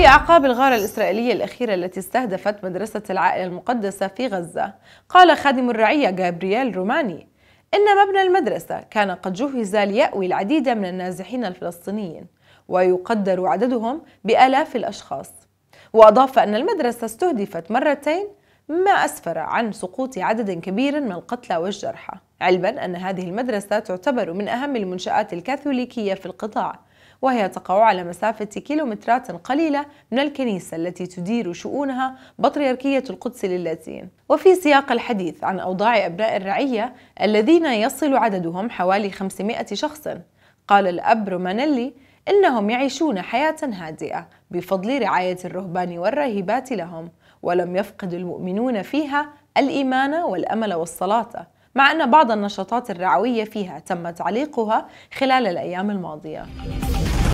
في أعقاب الغارة الإسرائيلية الأخيرة التي استهدفت مدرسة العائلة المقدسة في غزة قال خادم الرعية جابرييل روماني إن مبنى المدرسة كان قد جهز ليأوي العديد من النازحين الفلسطينيين ويقدر عددهم بآلاف الأشخاص وأضاف أن المدرسة استهدفت مرتين ما أسفر عن سقوط عدد كبير من القتلى والجرحى علما أن هذه المدرسة تعتبر من أهم المنشآت الكاثوليكية في القطاع وهي تقع على مسافة كيلومترات قليلة من الكنيسة التي تدير شؤونها بطريركية القدس للاتين وفي سياق الحديث عن أوضاع أبناء الرعية الذين يصل عددهم حوالي 500 شخص قال الأب رومانيلي إنهم يعيشون حياة هادئة بفضل رعاية الرهبان والراهبات لهم ولم يفقد المؤمنون فيها الإيمان والأمل والصلاة مع أن بعض النشاطات الرعوية فيها تم تعليقها خلال الأيام الماضية